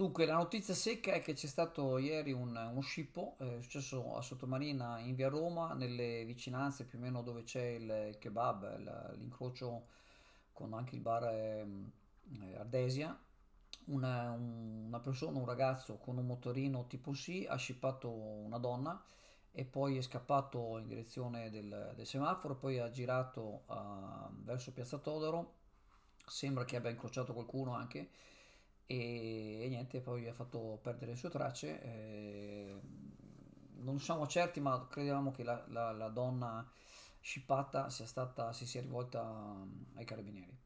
Dunque, la notizia secca è che c'è stato ieri un, un scippo, eh, è eh, successo a Sottomarina in via Roma, nelle vicinanze più o meno dove c'è il kebab, la, l'incrocio con anche il bar ehm, eh, Ardesia. Una, un, una, persona, un ragazzo con un motorino tipo C ha scippato una donna e poi è scappato in direzione del, del semaforo, poi ha girato uh, verso Piazza Todaro, sembra che abbia incrociato qualcuno anche e, e niente, poi ha fatto perdere le sue tracce. Eh, non siamo certi, ma credevamo che la, la, la donna scippata sia stata, si sia rivolta ehm, ai carabinieri.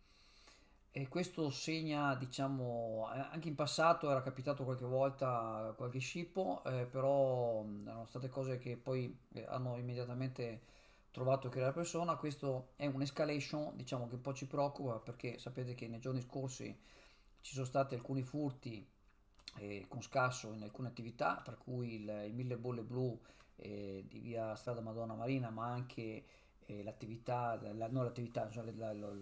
E questo segna, diciamo, eh, anche in passato era capitato qualche volta qualche scippo, eh, però erano state cose che poi eh, hanno immediatamente trovato che era la persona. Questo è un'escalation, diciamo, che un po' ci preoccupa perché sapete che nei giorni scorsi ci sono stati alcuni furti eh, con scasso in alcune attività, tra cui il, il Mille Bolle Blu eh, di via Strada Madonna Marina, ma anche eh, l'attività, la, non l'attività, cioè la, la,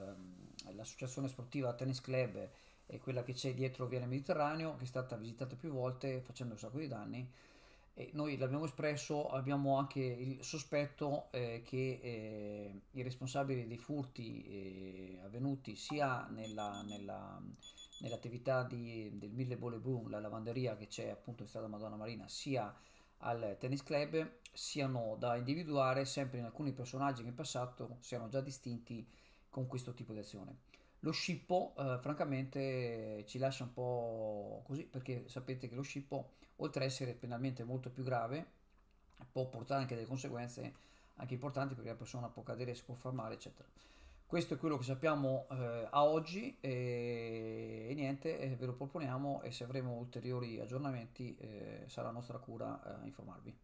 l'associazione sportiva Tennis Club, eh, quella che c'è dietro Viale Mediterraneo, che è stata visitata più volte facendo un sacco di danni. E noi l'abbiamo espresso, abbiamo anche il sospetto eh, che eh, i responsabili dei furti eh, avvenuti sia nella, nella nell'attività di, del Mille Bolle Broom, la lavanderia che c'è appunto in strada Madonna Marina, sia al tennis club, siano da individuare sempre in alcuni personaggi che in passato siano già distinti con questo tipo di azione. Lo scippo, eh, francamente, ci lascia un po' così perché sapete che lo scippo, oltre ad essere penalmente molto più grave, può portare anche delle conseguenze anche importanti perché la persona può cadere, si può far male, eccetera questo è quello che sappiamo eh, a oggi e, e niente, eh, ve lo proponiamo e se avremo ulteriori aggiornamenti eh, sarà nostra cura eh, informarvi.